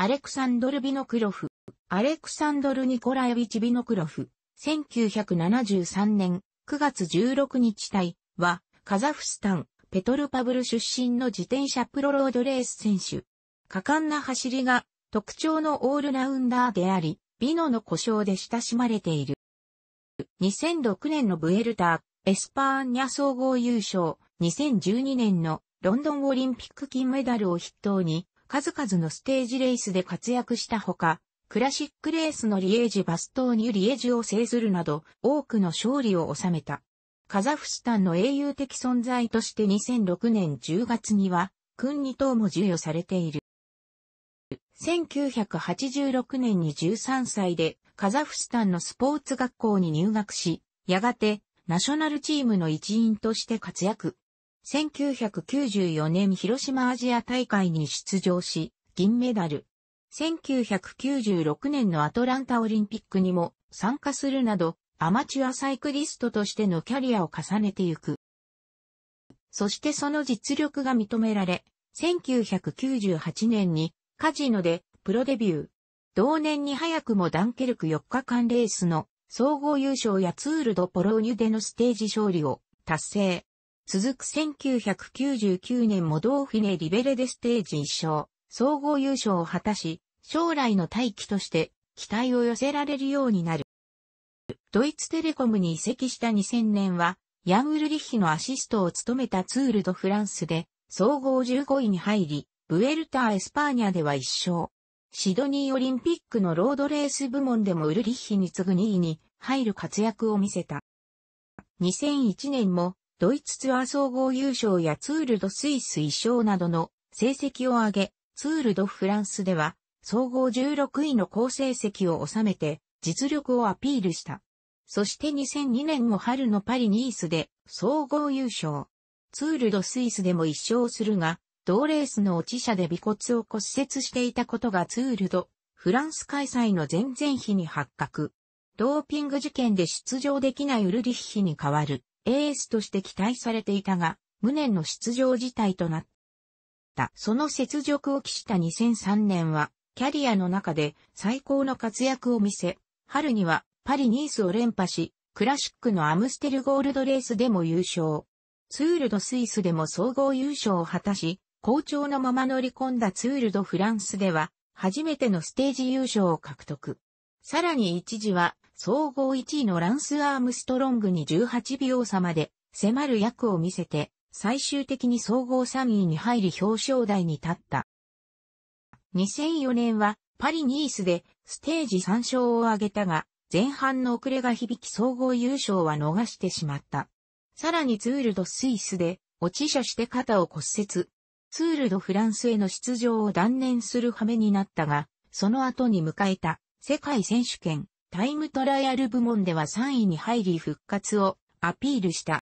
アレクサンドル・ビノクロフ、アレクサンドル・ニコラエビチ・ビノクロフ、1973年9月16日隊は、カザフスタン、ペトルパブル出身の自転車プロロードレース選手。果敢な走りが特徴のオールラウンダーであり、ビノの故障で親しまれている。2006年のブエルター、エスパーニャ総合優勝、2012年のロンドンオリンピック金メダルを筆頭に、数々のステージレースで活躍したほか、クラシックレースのリエージバストーニュリエージを制するなど、多くの勝利を収めた。カザフスタンの英雄的存在として2006年10月には、君二等も授与されている。1986年に13歳で、カザフスタンのスポーツ学校に入学し、やがて、ナショナルチームの一員として活躍。1994年広島アジア大会に出場し、銀メダル。1996年のアトランタオリンピックにも参加するなど、アマチュアサイクリストとしてのキャリアを重ねてゆく。そしてその実力が認められ、1998年にカジノでプロデビュー。同年に早くもダンケルク4日間レースの総合優勝やツールドポローニュでのステージ勝利を達成。続く1999年もドーフィネ・リベレデステージ1勝、総合優勝を果たし、将来の大機として期待を寄せられるようになる。ドイツテレコムに移籍した2000年は、ヤン・ウルリッヒのアシストを務めたツール・ド・フランスで、総合15位に入り、ブエルター・エスパーニャでは1勝。シドニーオリンピックのロードレース部門でもウルリッヒに次ぐ2位に入る活躍を見せた。2001年もドイツツアー総合優勝やツールドスイス一勝などの成績を上げ、ツールドフランスでは総合16位の好成績を収めて実力をアピールした。そして2002年の春のパリニースで総合優勝。ツールドスイスでも一勝するが、同レースの落ち車で尾骨を骨折していたことがツールド、フランス開催の前々日に発覚。ドーピング事件で出場できないウルリッヒに代わる。エースとして期待されていたが、無念の出場事態となった。その雪辱を期した2003年は、キャリアの中で最高の活躍を見せ、春にはパリ・ニースを連覇し、クラシックのアムステルゴールドレースでも優勝。ツールドスイスでも総合優勝を果たし、好調のまま乗り込んだツールドフランスでは、初めてのステージ優勝を獲得。さらに一時は総合1位のランス・アームストロングに18秒差まで迫る役を見せて、最終的に総合3位に入り表彰台に立った。2004年はパリ・ニースでステージ3勝を挙げたが、前半の遅れが響き総合優勝は逃してしまった。さらにツールドスイスで落ち車して肩を骨折。ツールドフランスへの出場を断念する羽目になったが、その後に迎えた世界選手権タイムトライアル部門では3位に入り復活をアピールした。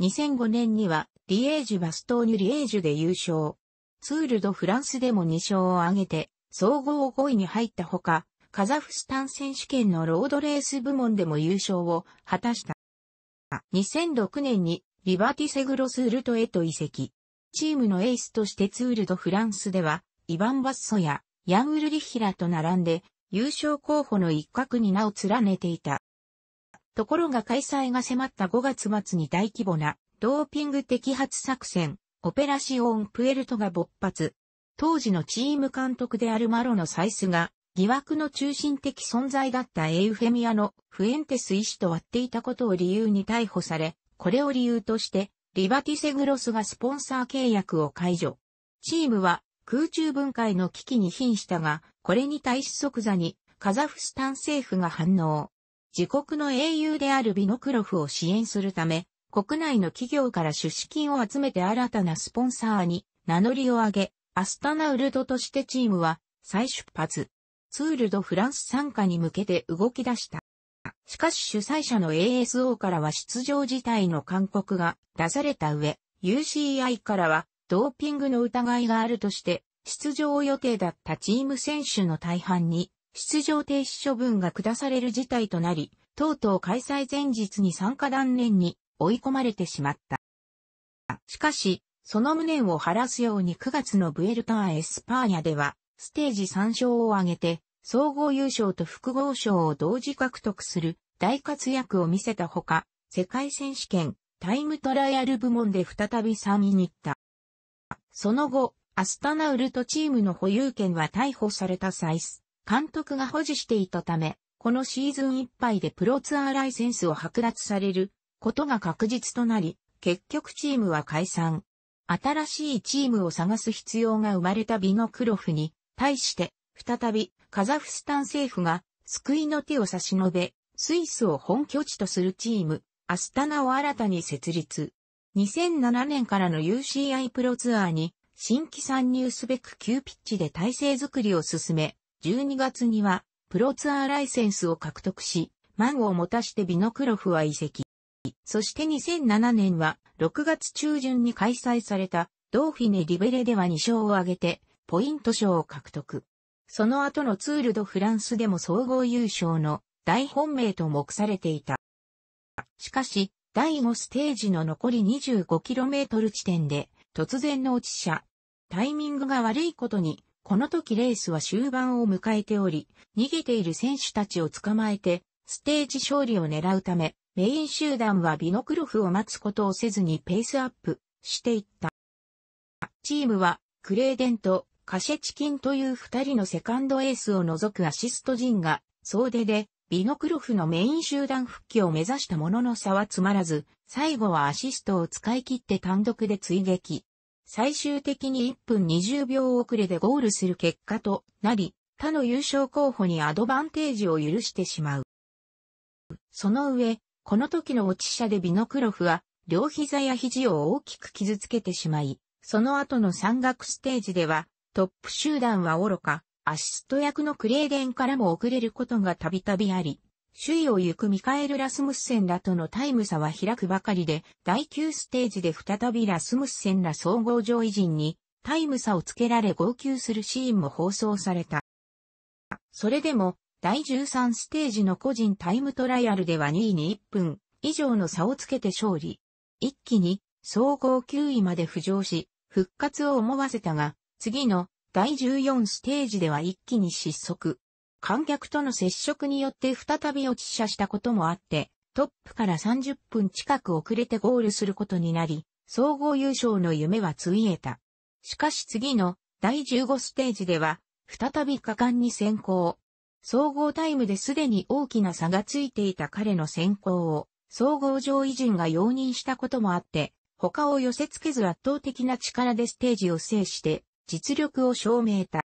2005年にはリエージュバストーニュリエージュで優勝。ツールドフランスでも2勝を挙げて総合5位に入ったほか、カザフスタン選手権のロードレース部門でも優勝を果たした。2006年にリバティセグロスウルトへと移籍。チームのエースとしてツールドフランスでは、イヴァン・バッソやヤン・グルリヒラと並んで優勝候補の一角に名を連ねていた。ところが開催が迫った5月末に大規模なドーピング摘発作戦、オペラシオン・プエルトが勃発。当時のチーム監督であるマロのサイスが疑惑の中心的存在だったエウフェミアのフエンテス医師と割っていたことを理由に逮捕され、これを理由としてリバティセグロスがスポンサー契約を解除。チームは空中分解の危機に瀕したが、これに対し即座にカザフスタン政府が反応。自国の英雄であるビノクロフを支援するため、国内の企業から出資金を集めて新たなスポンサーに名乗りを上げ、アスタナウルドとしてチームは再出発。ツールドフランス参加に向けて動き出した。しかし主催者の ASO からは出場自体の勧告が出された上、UCI からはドーピングの疑いがあるとして、出場予定だったチーム選手の大半に、出場停止処分が下される事態となり、とうとう開催前日に参加断念に追い込まれてしまった。しかし、その無念を晴らすように9月のブエルターエスパーニャでは、ステージ3勝を挙げて、総合優勝と複合賞を同時獲得する大活躍を見せたほか、世界選手権、タイムトライアル部門で再び3位に行った。その後、アスタナウルトチームの保有権は逮捕されたサイス、監督が保持していたため、このシーズンいっぱいでプロツアーライセンスを剥奪されることが確実となり、結局チームは解散。新しいチームを探す必要が生まれたビノクロフに対して、再びカザフスタン政府が救いの手を差し伸べ、スイスを本拠地とするチーム、アスタナを新たに設立。2007年からの UCI プロツアーに新規参入すべく急ピッチで体制づくりを進め、12月にはプロツアーライセンスを獲得し、満を持たしてビノクロフは移籍。そして2007年は6月中旬に開催されたドーフィネ・リベレでは2勝を挙げてポイント賞を獲得。その後のツールド・フランスでも総合優勝の大本命と目されていた。しかし、第5ステージの残り 25km 地点で突然の落ち車。タイミングが悪いことに、この時レースは終盤を迎えており、逃げている選手たちを捕まえて、ステージ勝利を狙うため、メイン集団はビノクロフを待つことをせずにペースアップしていった。チームは、クレーデンとカシェチキンという二人のセカンドエースを除くアシスト陣が、総出でビノクロフのメイン集団復帰を目指したものの差はつまらず、最後はアシストを使い切って単独で追撃。最終的に1分20秒遅れでゴールする結果となり、他の優勝候補にアドバンテージを許してしまう。その上、この時の落ち車でビノクロフは、両膝や肘を大きく傷つけてしまい、その後の山岳ステージでは、トップ集団は愚か、アシスト役のクレーデンからも遅れることがたびたびあり、首位を行くミカエル・ラスムッセンらとのタイム差は開くばかりで、第9ステージで再びラスムッセンら総合上位陣にタイム差をつけられ号泣するシーンも放送された。それでも、第13ステージの個人タイムトライアルでは2位に1分以上の差をつけて勝利。一気に総合9位まで浮上し、復活を思わせたが、次の第14ステージでは一気に失速。観客との接触によって再び落ち車したこともあって、トップから30分近く遅れてゴールすることになり、総合優勝の夢はついえた。しかし次の第15ステージでは、再び果敢に先行。総合タイムですでに大きな差がついていた彼の先行を、総合上位陣が容認したこともあって、他を寄せ付けず圧倒的な力でステージを制して、実力を証明た。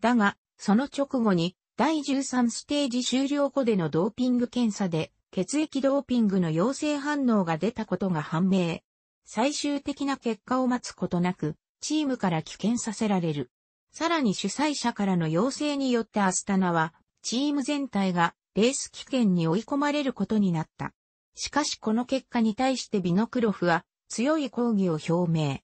だが、その直後に第13ステージ終了後でのドーピング検査で血液ドーピングの陽性反応が出たことが判明。最終的な結果を待つことなく、チームから棄権させられる。さらに主催者からの要請によってアスタナは、チーム全体がレース棄権に追い込まれることになった。しかしこの結果に対してビノクロフは強い抗議を表明。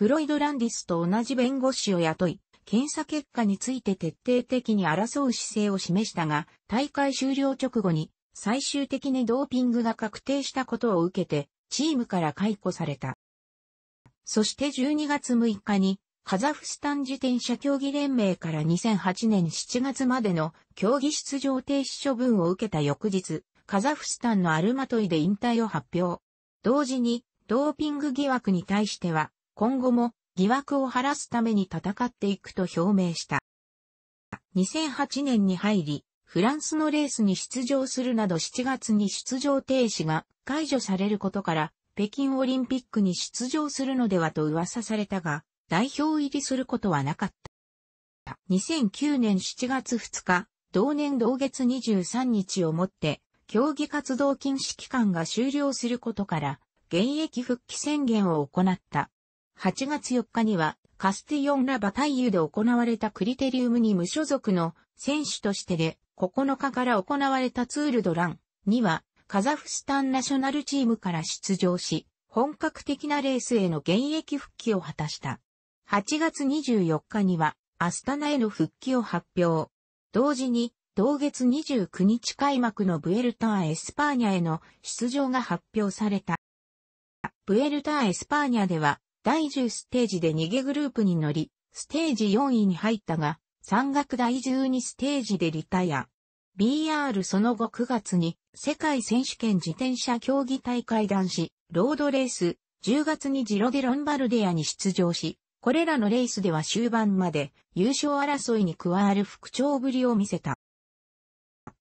フロイド・ランディスと同じ弁護士を雇い、検査結果について徹底的に争う姿勢を示したが、大会終了直後に最終的にドーピングが確定したことを受けて、チームから解雇された。そして12月6日に、カザフスタン自転車競技連盟から2008年7月までの競技出場停止処分を受けた翌日、カザフスタンのアルマトイで引退を発表。同時に、ドーピング疑惑に対しては、今後も疑惑を晴らすために戦っていくと表明した。2008年に入り、フランスのレースに出場するなど7月に出場停止が解除されることから、北京オリンピックに出場するのではと噂されたが、代表入りすることはなかった。2009年7月2日、同年同月23日をもって、競技活動禁止期間が終了することから、現役復帰宣言を行った。8月4日には、カスティオン・ラ・バタイユで行われたクリテリウムに無所属の選手としてで、9日から行われたツールドランには、カザフスタンナショナルチームから出場し、本格的なレースへの現役復帰を果たした。8月24日には、アスタナへの復帰を発表。同時に、同月29日開幕のブエルター・エスパーニャへの出場が発表された。ブエルター・エスパーニャでは、第10ステージで逃げグループに乗り、ステージ4位に入ったが、山岳第12ステージでリタイア。BR その後9月に世界選手権自転車競技大会男子ロードレース10月にジロデロンバルディアに出場し、これらのレースでは終盤まで優勝争いに加わる復調ぶりを見せた。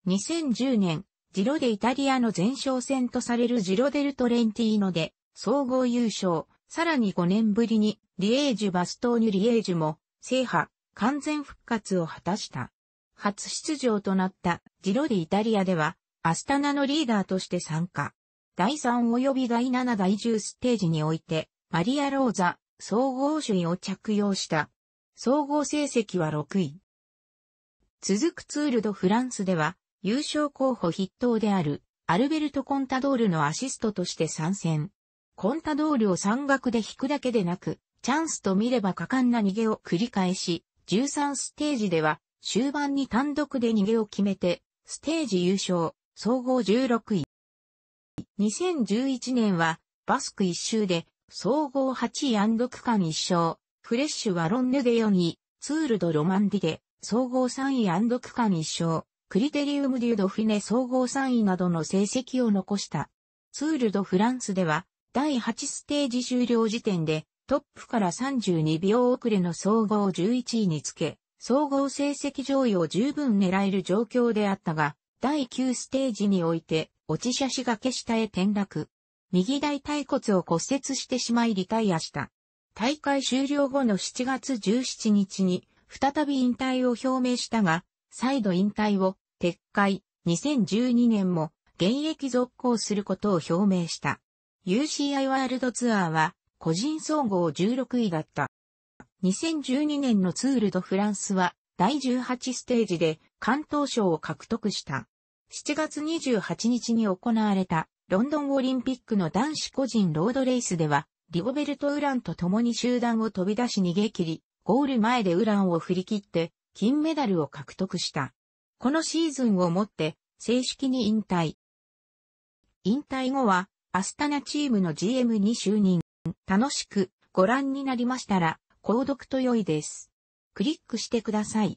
2010年、ジロデイタリアの前哨戦とされるジロデルトレンティーノで総合優勝、さらに5年ぶりに、リエージュバストーニュリエージュも、制覇、完全復活を果たした。初出場となったジロディイタリアでは、アスタナのリーダーとして参加。第3及び第7第10ステージにおいて、マリア・ローザ、総合首位を着用した。総合成績は6位。続くツールドフランスでは、優勝候補筆頭である、アルベルト・コンタドールのアシストとして参戦。コンタドールを山岳で引くだけでなく、チャンスと見れば果敢な逃げを繰り返し、13ステージでは終盤に単独で逃げを決めて、ステージ優勝、総合16位。2011年はバスク一周で総合8位区間一勝、フレッシュはロンヌで4位、ツールドロマンディで総合3位区間一勝、クリテリウムデュードフィネ総合3位などの成績を残した。ツールドフランスでは第8ステージ終了時点で、トップから32秒遅れの総合11位につけ、総合成績上位を十分狙える状況であったが、第9ステージにおいて、落ち車しがけ下へ転落。右大腿骨を骨折してしまいリタイアした。大会終了後の7月17日に、再び引退を表明したが、再度引退を撤回、2012年も現役続行することを表明した。UCI ワールドツアーは個人総合16位だった。2012年のツールドフランスは第18ステージで関東賞を獲得した。7月28日に行われたロンドンオリンピックの男子個人ロードレースではリゴベルト・ウランと共に集団を飛び出し逃げ切り、ゴール前でウランを振り切って金メダルを獲得した。このシーズンをもって正式に引退。引退後はアスタナチームの GM に就任。楽しくご覧になりましたら、購読と良いです。クリックしてください。